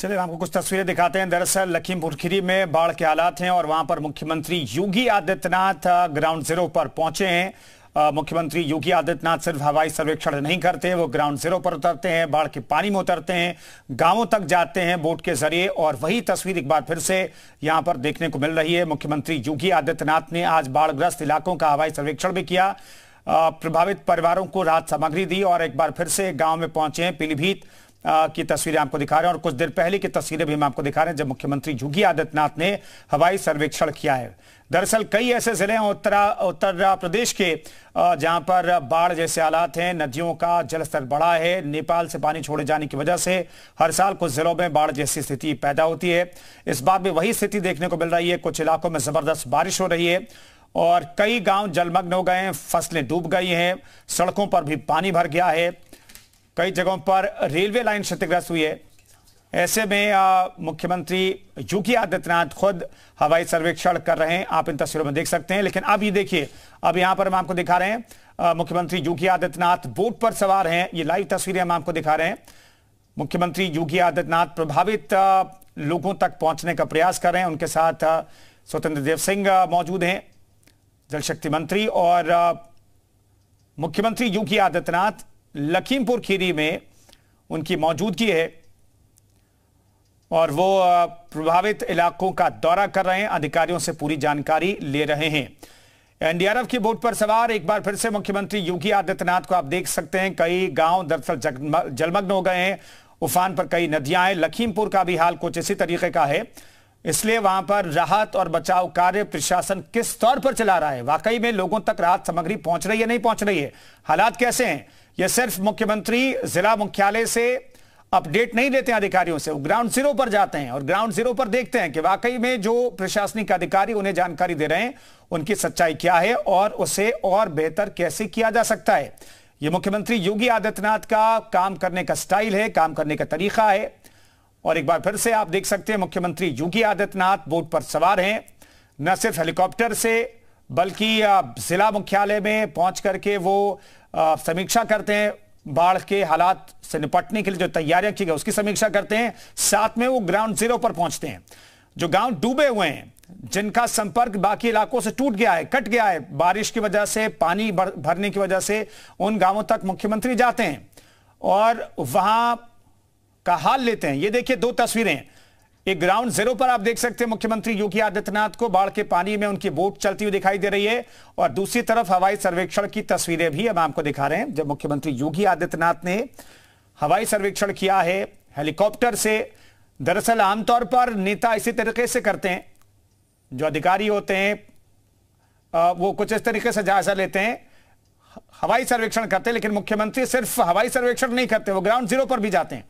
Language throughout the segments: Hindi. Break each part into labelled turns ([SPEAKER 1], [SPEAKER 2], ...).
[SPEAKER 1] चलिए आपको कुछ तस्वीरें दिखाते हैं दरअसल लखीमपुर खीरी में बाढ़ के हालात हैं और वहां पर मुख्यमंत्री योगी आदित्यनाथ ग्राउंड जीरो पर पहुंचे हैं मुख्यमंत्री योगी आदित्यनाथ सिर्फ हवाई सर्वेक्षण नहीं करते वो ग्राउंड जीरो पर उतरते हैं बाढ़ के पानी में उतरते हैं गांवों तक जाते हैं बोट के जरिए और वही तस्वीर एक बार फिर से यहां पर देखने को मिल रही है मुख्यमंत्री योगी आदित्यनाथ ने आज बाढ़ग्रस्त इलाकों का हवाई सर्वेक्षण भी किया प्रभावित परिवारों को राहत सामग्री दी और एक बार फिर से गाँव में पहुंचे हैं पीलीभीत की तस्वीरें आपको दिखा रहे हैं और कुछ देर पहले की तस्वीरें भी हम आपको दिखा रहे हैं जब मुख्यमंत्री योगी आदित्यनाथ ने हवाई सर्वेक्षण किया है दरअसल कई ऐसे जिले हैं उत्तरा उत्तर प्रदेश के जहां पर बाढ़ जैसे हालात हैं नदियों का जलस्तर बढ़ा है नेपाल से पानी छोड़े जाने की वजह से हर साल कुछ जिलों में बाढ़ जैसी स्थिति पैदा होती है इस बार भी वही स्थिति देखने को मिल रही है कुछ इलाकों में जबरदस्त बारिश हो रही है और कई गांव जलमग्न हो गए हैं फसलें डूब गई हैं सड़कों पर भी पानी भर गया है कई जगहों पर रेलवे लाइन क्षतिग्रस्त हुई है ऐसे में मुख्यमंत्री योगी आदित्यनाथ खुद हवाई सर्वेक्षण कर रहे हैं आप इन तस्वीरों में देख सकते हैं लेकिन अब ये देखिए अब यहां पर हम आपको दिखा रहे हैं मुख्यमंत्री योगी आदित्यनाथ बोट पर सवार हैं ये लाइव तस्वीरें हम आपको दिखा रहे हैं मुख्यमंत्री योगी आदित्यनाथ प्रभावित लोगों तक पहुंचने का प्रयास कर रहे हैं उनके साथ स्वतंत्र देव सिंह मौजूद हैं जल शक्ति मंत्री और मुख्यमंत्री योगी आदित्यनाथ लखीमपुर खीरी में उनकी मौजूदगी है और वो प्रभावित इलाकों का दौरा कर रहे हैं अधिकारियों से पूरी जानकारी ले रहे हैं एनडीआरएफ की बोट पर सवार एक बार फिर से मुख्यमंत्री योगी आदित्यनाथ को आप देख सकते हैं कई गांव दरअसल जलमग्न हो गए हैं उफान पर कई नदियां हैं लखीमपुर का भी हाल कुछ इसी तरीके का है इसलिए वहां पर राहत और बचाव कार्य प्रशासन किस तौर पर चला रहा है वाकई में लोगों तक राहत सामग्री पहुंच रही है नहीं पहुंच रही है हालात कैसे हैं ये सिर्फ मुख्यमंत्री जिला मुख्यालय से अपडेट नहीं लेते हैं अधिकारियों से वो ग्राउंड जीरो पर जाते हैं और ग्राउंड जीरो पर देखते हैं कि वाकई में जो प्रशासनिक अधिकारी उन्हें जानकारी दे रहे हैं उनकी सच्चाई क्या है और उसे और बेहतर कैसे किया जा सकता है ये मुख्यमंत्री योगी आदित्यनाथ का काम करने का स्टाइल है काम करने का तरीका है और एक बार फिर से आप देख सकते हैं मुख्यमंत्री योगी आदित्यनाथ बोट पर सवार हैं न सिर्फ हेलीकॉप्टर से बल्कि जिला मुख्यालय में पहुंच करके वो समीक्षा करते हैं बाढ़ के हालात से निपटने के लिए जो तैयारियां की गई उसकी समीक्षा करते हैं साथ में वो ग्राउंड जीरो पर पहुंचते हैं जो गांव डूबे हुए हैं जिनका संपर्क बाकी इलाकों से टूट गया है कट गया है बारिश की वजह से पानी भरने की वजह से उन गांवों तक मुख्यमंत्री जाते हैं और वहां का हाल लेते हैं ये देखिए दो तस्वीरें एक ग्राउंड जीरो पर आप देख सकते हैं मुख्यमंत्री योगी आदित्यनाथ को बाढ़ के पानी में उनकी बोट चलती हुई दिखाई दे रही है और दूसरी तरफ हवाई सर्वेक्षण की तस्वीरें भी हम आपको दिखा रहे हैं जब मुख्यमंत्री योगी आदित्यनाथ ने हवाई सर्वेक्षण किया है हेलीकॉप्टर से दरअसल आमतौर पर नेता इसी तरीके से करते हैं जो अधिकारी होते हैं वो कुछ इस तरीके से जायजा लेते हैं हवाई सर्वेक्षण करते हैं लेकिन मुख्यमंत्री सिर्फ हवाई सर्वेक्षण नहीं करते वो ग्राउंड जीरो पर भी जाते हैं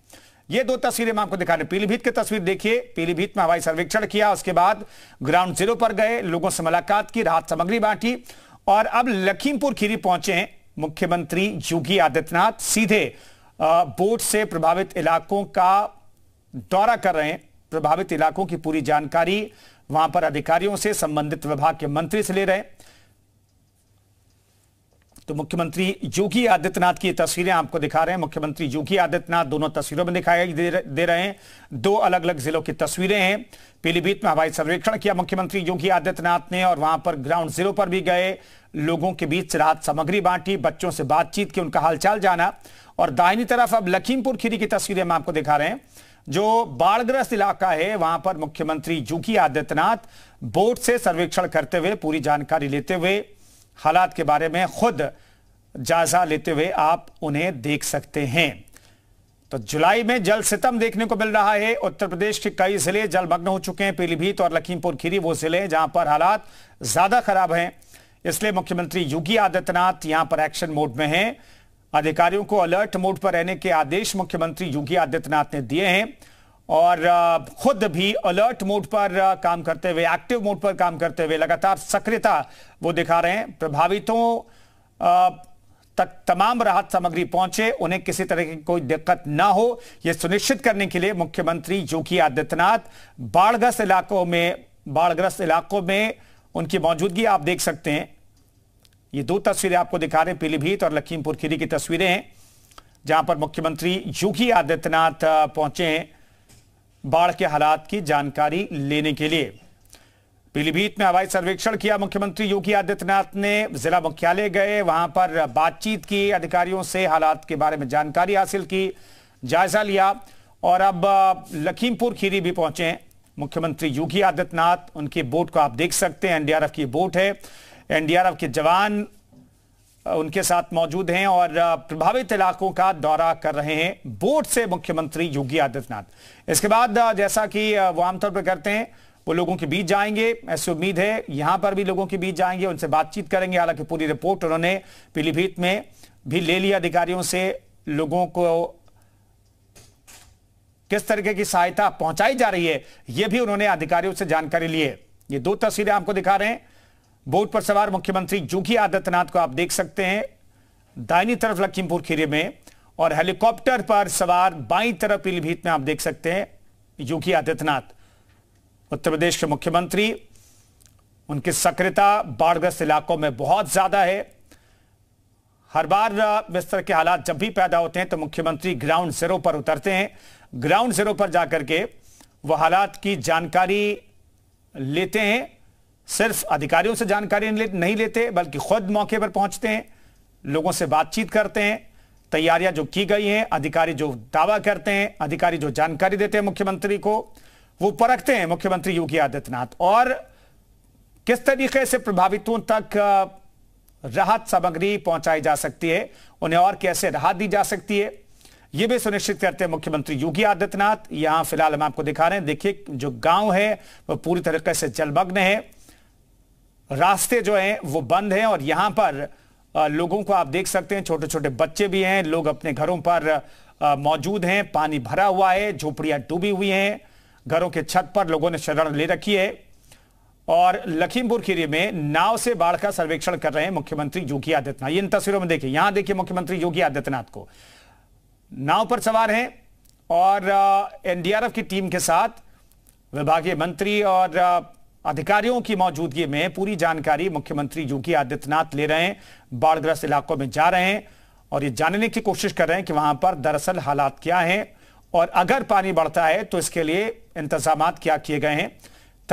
[SPEAKER 1] ये दो तस्वीरें मैं आपको दिखा रहे पीलीभीत की तस्वीर देखिए पीलीभीत में हवाई सर्वेक्षण किया उसके बाद ग्राउंड जीरो पर गए लोगों से मुलाकात की राहत सामग्री बांटी और अब लखीमपुर खीरी पहुंचे मुख्यमंत्री योगी आदित्यनाथ सीधे बोट से प्रभावित इलाकों का दौरा कर रहे हैं प्रभावित इलाकों की पूरी जानकारी वहां पर अधिकारियों से संबंधित विभाग के मंत्री से ले रहे हैं तो मुख्यमंत्री योगी आदित्यनाथ की तस्वीरें आपको दिखा रहे हैं मुख्यमंत्री योगी आदित्यनाथ दोनों तस्वीरों में दिखाई दे रहे हैं दो अलग अलग जिलों की तस्वीरें हैं पीलीभीत में हवाई सर्वेक्षण किया मुख्यमंत्री योगी आदित्यनाथ ने और वहां पर ग्राउंड जीरो पर भी गए लोगों के बीच राहत सामग्री बांटी बच्चों से बातचीत की उनका हालचाल जाना और दाहिनी तरफ अब लखीमपुर खीरी की तस्वीरें हम आपको दिखा रहे हैं जो बाढ़ग्रस्त इलाका है वहां पर मुख्यमंत्री योगी आदित्यनाथ बोट से सर्वेक्षण करते हुए पूरी जानकारी लेते हुए हालात के बारे में खुद जायजा लेते हुए आप उन्हें देख सकते हैं तो जुलाई में जल सितम देखने को मिल रहा है उत्तर प्रदेश के कई जिले जलमग्न हो चुके हैं पीलीभीत और लखीमपुर खीरी वो जिले हैं जहां पर हालात ज्यादा खराब हैं इसलिए मुख्यमंत्री योगी आदित्यनाथ यहां पर एक्शन मोड में हैं अधिकारियों को अलर्ट मोड पर रहने के आदेश मुख्यमंत्री योगी आदित्यनाथ ने दिए हैं और खुद भी अलर्ट मोड पर काम करते हुए एक्टिव मोड पर काम करते हुए लगातार सक्रियता वो दिखा रहे हैं प्रभावितों तक तमाम राहत सामग्री पहुंचे उन्हें किसी तरह की कोई दिक्कत ना हो यह सुनिश्चित करने के लिए मुख्यमंत्री योगी आदित्यनाथ बाढ़ग्रस्त इलाकों में बाढ़ग्रस्त इलाकों में उनकी मौजूदगी आप देख सकते हैं ये दो तस्वीरें आपको दिखा रहे हैं पीलीभीत और लखीमपुर खीरी की तस्वीरें हैं जहां पर मुख्यमंत्री योगी आदित्यनाथ पहुंचे हैं बाढ़ के हालात की जानकारी लेने के लिए पीलीभीत में हवाई सर्वेक्षण किया मुख्यमंत्री योगी आदित्यनाथ ने जिला मुख्यालय गए वहां पर बातचीत की अधिकारियों से हालात के बारे में जानकारी हासिल की जायजा लिया और अब लखीमपुर खीरी भी पहुंचे मुख्यमंत्री योगी आदित्यनाथ उनकी बोट को आप देख सकते हैं एनडीआरएफ की बोट है एनडीआरएफ के जवान उनके साथ मौजूद हैं और प्रभावित इलाकों का दौरा कर रहे हैं बोट से मुख्यमंत्री योगी आदित्यनाथ इसके बाद जैसा कि वो आमतौर पर करते हैं वो लोगों के बीच जाएंगे ऐसी उम्मीद है यहां पर भी लोगों के बीच जाएंगे उनसे बातचीत करेंगे हालांकि पूरी रिपोर्ट उन्होंने पीलीभीत में भी ले लिया अधिकारियों से लोगों को किस तरीके की सहायता पहुंचाई जा रही है यह भी उन्होंने अधिकारियों से जानकारी ली है ये दो तस्वीरें आपको दिखा रहे हैं बोट पर सवार मुख्यमंत्री जोगी आदित्यनाथ को आप देख सकते हैं दाहिनी तरफ लखीमपुर खीरे में और हेलीकॉप्टर पर सवार बाई तरफ पीलीभीत में आप देख सकते हैं योगी आदित्यनाथ उत्तर प्रदेश के मुख्यमंत्री उनकी सक्रियता बाढ़ग्रस्त इलाकों में बहुत ज्यादा है हर बार इस तरह के हालात जब भी पैदा होते हैं तो मुख्यमंत्री ग्राउंड जीरो पर उतरते हैं ग्राउंड जीरो पर जाकर के वह हालात की जानकारी लेते हैं सिर्फ अधिकारियों से जानकारी नहीं लेते बल्कि खुद मौके पर पहुंचते हैं लोगों से बातचीत करते हैं तैयारियां जो की गई हैं अधिकारी जो दावा करते हैं अधिकारी जो जानकारी देते हैं मुख्यमंत्री को वो परखते हैं मुख्यमंत्री योगी आदित्यनाथ और किस तरीके से प्रभावितों तक राहत सामग्री पहुंचाई जा सकती है उन्हें और कैसे राहत दी जा सकती है यह भी सुनिश्चित करते हैं मुख्यमंत्री योगी आदित्यनाथ यहां फिलहाल हम आपको दिखा रहे हैं देखिए जो गांव है वो पूरी तरीके से जलमग्न है रास्ते जो हैं वो बंद हैं और यहां पर लोगों को आप देख सकते हैं छोटे छोटे बच्चे भी हैं लोग अपने घरों पर मौजूद हैं पानी भरा हुआ है झोपड़ियां डूबी हुई हैं घरों के छत पर लोगों ने शरण ले रखी है और लखीमपुर खीरी में नाव से बाढ़ का सर्वेक्षण कर रहे हैं मुख्यमंत्री योगी आदित्यनाथ इन तस्वीरों में देखिए यहां देखिए मुख्यमंत्री योगी आदित्यनाथ को नाव पर सवार हैं और एनडीआरएफ की टीम के साथ विभागीय मंत्री और अधिकारियों की मौजूदगी में पूरी जानकारी मुख्यमंत्री योगी आदित्यनाथ ले रहे हैं बाढ़ग्रस्त इलाकों में जा रहे हैं और ये जानने की कोशिश कर रहे हैं कि वहां पर दरअसल हालात क्या हैं और अगर पानी बढ़ता है तो इसके लिए इंतजाम क्या किए गए हैं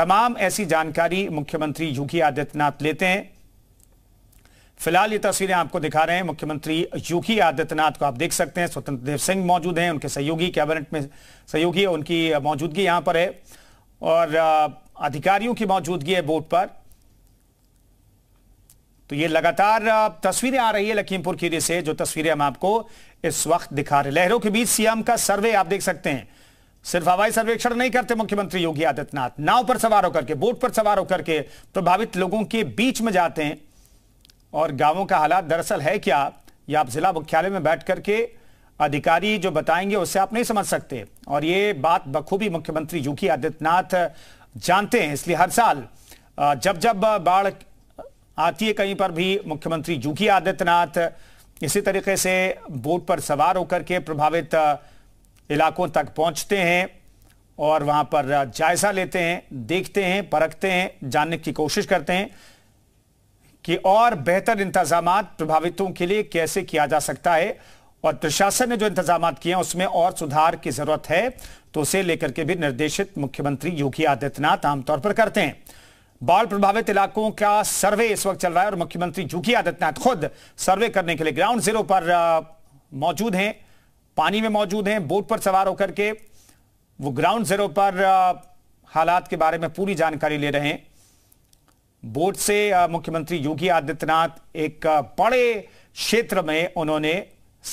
[SPEAKER 1] तमाम ऐसी जानकारी मुख्यमंत्री योगी आदित्यनाथ लेते हैं फिलहाल ये तस्वीरें आपको दिखा रहे हैं मुख्यमंत्री योगी आदित्यनाथ को आप देख सकते हैं स्वतंत्र देव सिंह मौजूद हैं उनके सहयोगी कैबिनेट में सहयोगी उनकी मौजूदगी यहां पर है और अधिकारियों की मौजूदगी है बोर्ड पर तो ये लगातार तस्वीरें आ रही है लखीमपुर खीरी से जो तस्वीरें हम आपको इस वक्त दिखा रहे लहरों के बीच सीएम का सर्वे आप देख सकते हैं सिर्फ हवाई सर्वेक्षण नहीं करते मुख्यमंत्री योगी आदित्यनाथ नाव पर सवार होकर के बोट पर सवार होकर के प्रभावित लोगों के बीच में जाते हैं और गांवों का हालात दरअसल है क्या या आप जिला मुख्यालय में बैठ करके अधिकारी जो बताएंगे उससे आप नहीं समझ सकते और ये बात बखूबी मुख्यमंत्री योगी आदित्यनाथ जानते हैं इसलिए हर साल जब जब बाढ़ आती है कहीं पर भी मुख्यमंत्री योगी आदित्यनाथ इसी तरीके से बोट पर सवार होकर के प्रभावित इलाकों तक पहुंचते हैं और वहां पर जायजा लेते हैं देखते हैं परखते हैं जानने की कोशिश करते हैं कि और बेहतर इंतजाम प्रभावितों के लिए कैसे किया जा सकता है और प्रशासन ने जो इंतजाम किए हैं उसमें और सुधार की जरूरत है तो उसे लेकर के भी निर्देशित मुख्यमंत्री योगी आदित्यनाथ आमतौर पर करते हैं बाढ़ प्रभावित इलाकों का सर्वे इस वक्त चल रहा है और मुख्यमंत्री योगी आदित्यनाथ खुद सर्वे करने के लिए ग्राउंड जीरो पर मौजूद हैं पानी में मौजूद हैं बोट पर सवार होकर के वो ग्राउंड जीरो पर हालात के बारे में पूरी जानकारी ले रहे हैं बोट से मुख्यमंत्री योगी आदित्यनाथ एक बड़े क्षेत्र में उन्होंने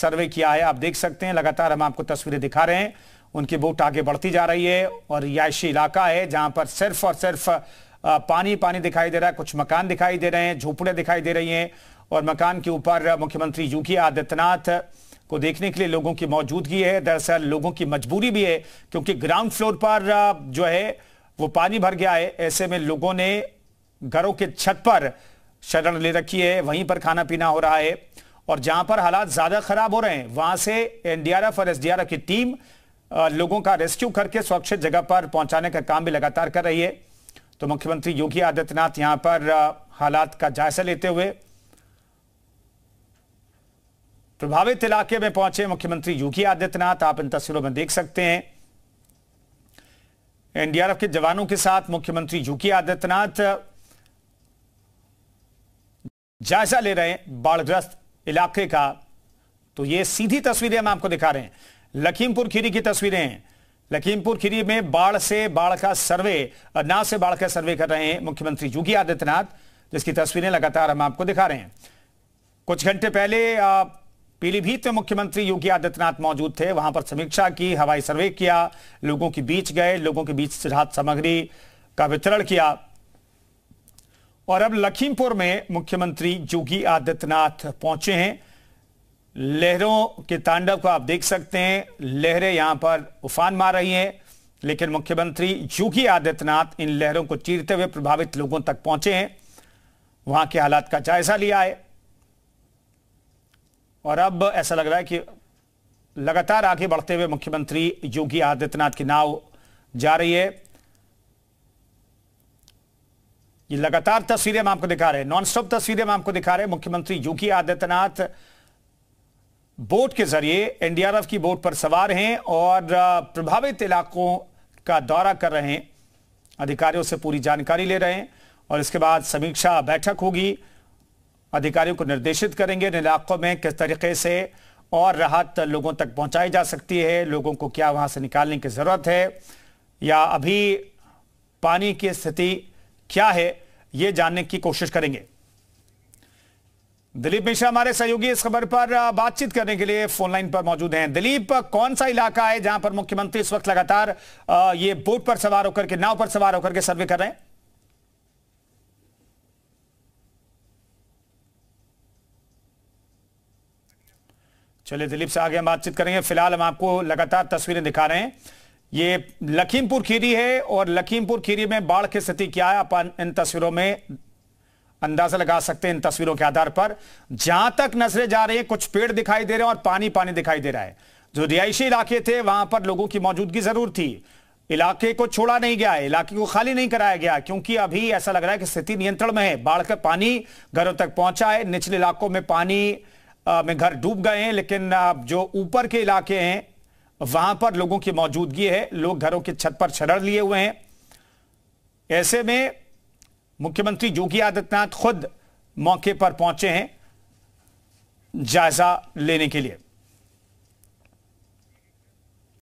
[SPEAKER 1] सर्वे किया है आप देख सकते हैं लगातार हम आपको तस्वीरें दिखा रहे हैं उनकी बोट आगे बढ़ती जा रही है और रिहायशी इलाका है जहां पर सिर्फ और सिर्फ पानी पानी दिखाई दे रहा है कुछ मकान दिखाई दे रहे हैं झोपड़े दिखाई दे रही हैं और मकान के ऊपर मुख्यमंत्री योगी आदित्यनाथ को देखने के लिए लोगों की मौजूदगी है दरअसल लोगों की मजबूरी भी है क्योंकि ग्राउंड फ्लोर पर जो है वो पानी भर गया है ऐसे में लोगों ने घरों के छत पर शरण ले रखी है वहीं पर खाना पीना हो रहा है और जहां पर हालात ज्यादा खराब हो रहे हैं वहां से एनडीआरएफ और एसडीआरएफ की टीम लोगों का रेस्क्यू करके सुरक्षित जगह पर पहुंचाने का काम भी लगातार कर रही है तो मुख्यमंत्री योगी आदित्यनाथ यहां पर हालात का जायजा लेते हुए प्रभावित इलाके में पहुंचे मुख्यमंत्री योगी आदित्यनाथ आप इन तस्वीरों में देख सकते हैं एनडीआरएफ के जवानों के साथ मुख्यमंत्री योगी आदित्यनाथ जायजा ले रहे हैं बाढ़ग्रस्त इलाके का तो ये सीधी तस्वीरें हम आपको दिखा रहे हैं लखीमपुर खीरी की तस्वीरें लखीमपुर खीरी में बाढ़ से बाढ़ का सर्वे ना से बाढ़ का सर्वे कर रहे हैं मुख्यमंत्री योगी आदित्यनाथ जिसकी तस्वीरें लगातार हम आपको दिखा रहे हैं कुछ घंटे पहले पीलीभीत में मुख्यमंत्री योगी आदित्यनाथ मौजूद थे वहां पर समीक्षा की हवाई सर्वे किया लोगों के बीच गए लोगों के बीच राहत सामग्री का वितरण किया और अब लखीमपुर में मुख्यमंत्री योगी आदित्यनाथ पहुंचे हैं लहरों के तांडव को आप देख सकते हैं लहरें यहां पर उफान मार रही हैं लेकिन मुख्यमंत्री योगी आदित्यनाथ इन लहरों को चीरते हुए प्रभावित लोगों तक पहुंचे हैं वहां के हालात का जायजा लिया है और अब ऐसा लग रहा है कि लगातार आगे बढ़ते हुए मुख्यमंत्री योगी आदित्यनाथ की नाव जा रही है ये लगातार तस्वीरें हम आपको दिखा रहे हैं नॉनस्टॉप तस्वीरें हम आपको दिखा रहे हैं मुख्यमंत्री योगी आदित्यनाथ बोट के जरिए एनडीआरएफ की बोट पर सवार हैं और प्रभावित इलाकों का दौरा कर रहे हैं अधिकारियों से पूरी जानकारी ले रहे हैं और इसके बाद समीक्षा बैठक होगी अधिकारियों को निर्देशित करेंगे इन इलाकों में किस तरीके से और राहत लोगों तक पहुंचाई जा सकती है लोगों को क्या वहां से निकालने की ज़रूरत है या अभी पानी की स्थिति क्या है ये जानने की कोशिश करेंगे दिलीप मिश्रा हमारे सहयोगी इस खबर पर बातचीत करने के लिए फोनलाइन पर मौजूद हैं दिलीप कौन सा इलाका है जहां पर मुख्यमंत्री इस वक्त लगातार ये बोट पर सवार होकर के नाव पर सवार होकर के सर्वे कर रहे हैं चलिए दिलीप से आगे हम बातचीत करेंगे फिलहाल हम आपको लगातार तस्वीरें दिखा रहे हैं ये लखीमपुर खीरी है और लखीमपुर खीरी में बाढ़ की स्थिति क्या है आप इन तस्वीरों में अंदाजा लगा सकते हैं इन तस्वीरों के आधार पर जहां तक नजरें जा रही है कुछ पेड़ दिखाई दे रहे हैं और पानी पानी दिखाई दे रहा है जो रिहायशी इलाके थे वहां पर लोगों की मौजूदगी जरूर थी इलाके को छोड़ा नहीं गया इलाके को खाली नहीं कराया गया क्योंकि अभी ऐसा लग रहा है कि स्थिति नियंत्रण में है बाढ़ का पानी घरों तक पहुंचा है निचले इलाकों में पानी में घर डूब गए हैं लेकिन जो ऊपर के इलाके हैं वहां पर लोगों की मौजूदगी है लोग घरों की छत पर छड़ लिए हुए हैं ऐसे में मुख्यमंत्री योगी आदित्यनाथ खुद मौके पर पहुंचे हैं जायजा लेने के लिए